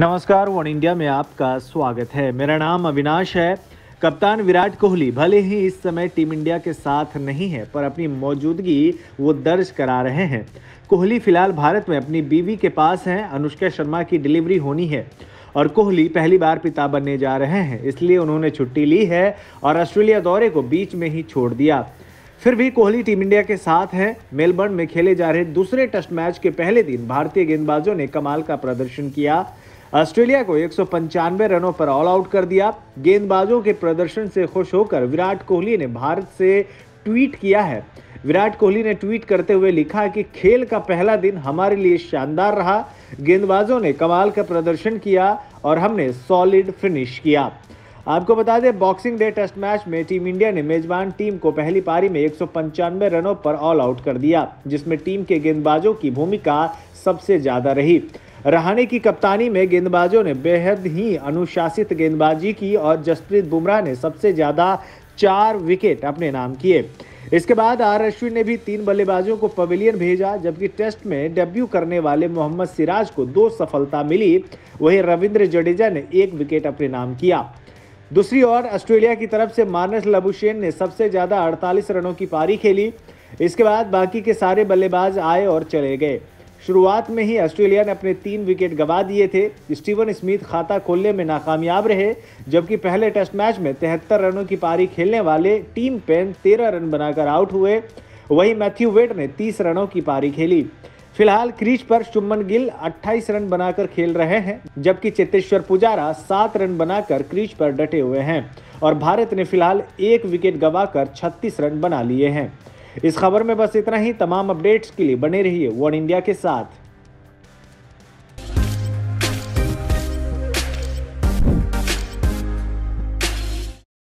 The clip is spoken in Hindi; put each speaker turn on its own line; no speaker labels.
नमस्कार वन इंडिया में आपका स्वागत है मेरा नाम अविनाश है कप्तान विराट कोहली भले ही इस समय टीम इंडिया के साथ नहीं है पर अपनी मौजूदगी वो दर्ज करा रहे हैं कोहली फिलहाल भारत में अपनी बीवी के पास हैं अनुष्का शर्मा की डिलीवरी होनी है और कोहली पहली बार पिता बनने जा रहे हैं इसलिए उन्होंने छुट्टी ली है और ऑस्ट्रेलिया दौरे को बीच में ही छोड़ दिया फिर भी कोहली टीम इंडिया के साथ हैं मेलबर्न में खेले जा रहे दूसरे टेस्ट मैच के पहले दिन भारतीय गेंदबाजों ने कमाल का प्रदर्शन किया ऑस्ट्रेलिया को एक रनों पर ऑल आउट कर दिया गेंदबाजों के प्रदर्शन से खुश होकर विराट कोहली ने भारत से ट्वीट किया है विराट कोहली ने ट्वीट करते हुए लिखा कि खेल का पहला दिन हमारे लिए शानदार रहा गेंदबाजों ने कमाल का प्रदर्शन किया और हमने सॉलिड फिनिश किया आपको बता दें बॉक्सिंग डे टेस्ट मैच में टीम इंडिया ने मेजबान टीम को पहली पारी में एक रनों पर ऑल आउट कर दिया जिसमें टीम के गेंदबाजों की भूमिका सबसे ज़्यादा रही रहाणे की कप्तानी में गेंदबाजों ने बेहद ही अनुशासित गेंदबाजी की और जसप्रीत बुमराह ने सबसे ज़्यादा चार विकेट अपने नाम किए इसके बाद आर अश्विन ने भी तीन बल्लेबाजों को पवेलियन भेजा जबकि टेस्ट में डेब्यू करने वाले मोहम्मद सिराज को दो सफलता मिली वहीं रविंद्र जडेजा ने एक विकेट अपने नाम किया दूसरी ओर ऑस्ट्रेलिया की तरफ से मानस लबुशेन ने सबसे ज़्यादा 48 रनों की पारी खेली इसके बाद बाकी के सारे बल्लेबाज आए और चले गए शुरुआत में ही ऑस्ट्रेलिया ने अपने तीन विकेट गवा दिए थे स्टीवन स्मिथ खाता खोलने में नाकामयाब रहे जबकि पहले टेस्ट मैच में तिहत्तर रनों की पारी खेलने वाले टीम पेन तेरह रन बनाकर आउट हुए वहीं मैथ्यू वेट ने तीस रनों की पारी खेली फिलहाल क्रीज पर शुभमन गिल 28 रन बनाकर खेल रहे हैं जबकि चेतेश्वर पुजारा सात रन बनाकर क्रीज पर डटे हुए हैं और भारत ने फिलहाल एक विकेट गंवाकर 36 रन बना लिए हैं इस खबर में बस इतना ही तमाम अपडेट्स के लिए बने रहिए वन इंडिया के साथ